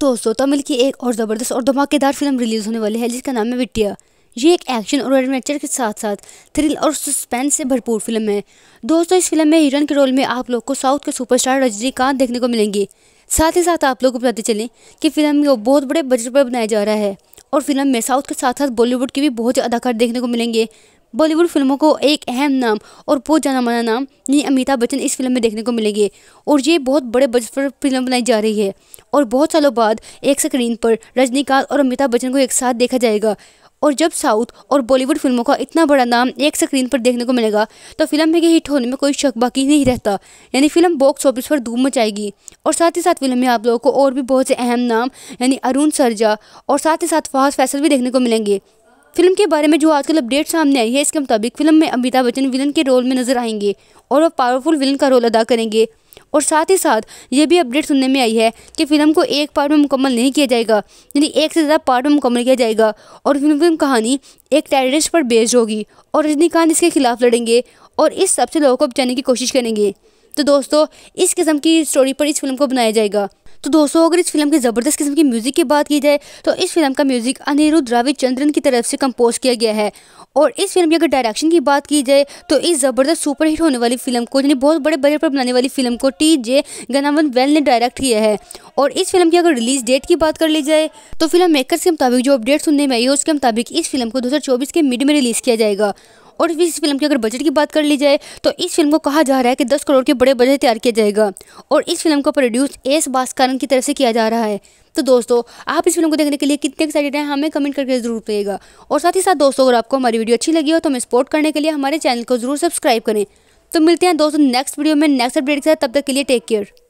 दोस्तों तमिल की एक और ज़बरदस्त और धमाकेदार फिल्म रिलीज़ होने वाली है जिसका नाम है विटिया ये एक एक्शन और एडवेंचर के साथ साथ थ्रिल और सस्पेंस से भरपूर फिल्म है दोस्तों इस फिल्म में हीरोइन के रोल में आप लोग को साउथ के सुपरस्टार रजनीकांत देखने को मिलेंगे साथ ही साथ आप लोग को बताते चलें कि फिल्म को बहुत बड़े बजट पर बनाया जा रहा है और फिल्म में साउथ के साथ साथ बॉलीवुड के भी बहुत अदाकार देखने को मिलेंगे बॉलीवुड फिल्मों को एक अहम नाम और बहुत जाना माना नाम यानी अमिताभ बच्चन इस फिल्म में देखने को मिलेंगे और ये बहुत बड़े बजट पर फिल्म बनाई जा रही है और बहुत सालों बाद एक स्क्रीन पर रजनीकांत और अमिताभ बच्चन को एक साथ देखा जाएगा और जब साउथ और बॉलीवुड फिल्मों का इतना बड़ा नाम एक स्क्रीन पर देखने को मिलेगा तो फिल्म के हिट होने में कोई शक बाकी नहीं रहता यानी फिल्म बॉक्स ऑफिस पर धूम मचाएगी और साथ ही साथ फिल्म में आप लोगों को और भी बहुत से अहम नाम यानी अरुण सरजा और साथ ही साथ फहाज फैसल भी देखने को मिलेंगे फिल्म के बारे में जो आजकल अपडेट सामने आई है इसके मुताबिक फिल्म में अमिताभ बच्चन विलन के रोल में नजर आएंगे और वह पावरफुल विलन का रोल अदा करेंगे और साथ ही साथ ये भी अपडेट सुनने में आई है कि फिल्म को एक पार्ट में मुकम्मल नहीं किया जाएगा यानी एक से ज़्यादा पार्ट में मुकम्मल किया जाएगा और फिल्म फिल्म कहानी एक टेररिस्ट पर बेस्ड होगी और रजनीकांत इसके खिलाफ लड़ेंगे और इस सबसे लोगों को बचाने की कोशिश करेंगे तो दोस्तों इस किस्म की स्टोरी पर इस फिल्म को बनाया जाएगा तो दोस्तों अगर इस फिल्म की ज़बरदस्त किस्म की म्यूज़िक की बात की जाए तो इस फिल्म का म्यूज़िक अनिरुद्ध रावि चंद्रन की तरफ से कंपोज किया गया है और इस फिल्म की अगर डायरेक्शन की बात की जाए तो इस ज़बरदस्त सुपर हिट होने वाली फिल्म को यानी बहुत बड़े बजट पर बनाने वाली फिल्म को टी जे गनावन वेल ने डायरेक्ट किया है और इस फिल्म की अगर रिलीज डेट की बात कर ली जाए तो फिल्म मेकर्स के मुताबिक जो अपडेट सुनने में आई है उसके मुताबिक इस फिल्म को दो के मिड में रिलीज़ किया जाएगा और इस फिल्म की अगर बजट की बात कर ली जाए तो इस फिल्म को कहा जा रहा है कि दस करोड़ के बड़े बजट तैयार किया जाएगा और इस फिल्म को प्रोड्यूस एस भास्करन की तरफ से किया जा रहा है तो दोस्तों आप इस फिल्म को देखने के लिए कितने एक्साइटेड हैं हमें कमेंट करके जरूर बताइएगा और साथ ही साथ दोस्तों अगर आपको हमारी वीडियो अच्छी लगी हो तो हमें सपोर्ट करने के लिए हमारे चैनल को जरूर सब्सक्राइब करें तो मिलते हैं दोस्तों नेक्स्ट वीडियो में नेक्स्ट अपडेट के साथ तब तक के लिए टेक केयर